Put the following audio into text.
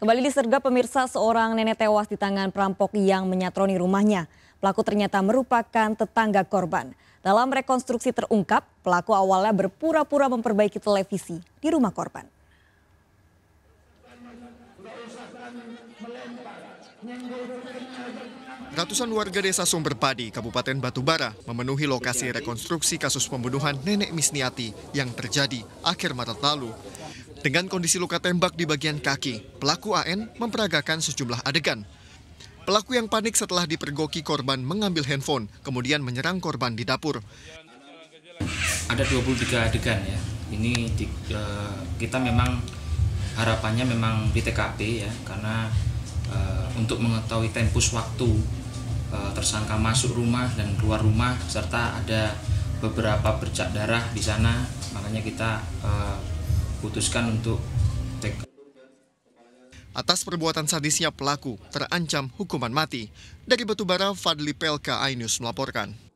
Kembali di disergap pemirsa seorang nenek tewas di tangan perampok yang menyatroni rumahnya. Pelaku ternyata merupakan tetangga korban. Dalam rekonstruksi terungkap, pelaku awalnya berpura-pura memperbaiki televisi di rumah korban. Ratusan warga desa Sumberpadi, Kabupaten Batubara memenuhi lokasi rekonstruksi kasus pembunuhan Nenek Misniati yang terjadi akhir Maret lalu dengan kondisi luka tembak di bagian kaki, pelaku AN memperagakan sejumlah adegan. Pelaku yang panik setelah dipergoki korban mengambil handphone, kemudian menyerang korban di dapur. Ada 23 adegan ya. Ini di, uh, kita memang harapannya memang di TKP ya, karena uh, untuk mengetahui tempus waktu uh, tersangka masuk rumah dan keluar rumah serta ada beberapa bercak darah di sana, makanya kita uh, putuskan untuk take. Atas perbuatan sadisnya pelaku terancam hukuman mati. Dari Batubara, Fadli Pelka, Ainus melaporkan.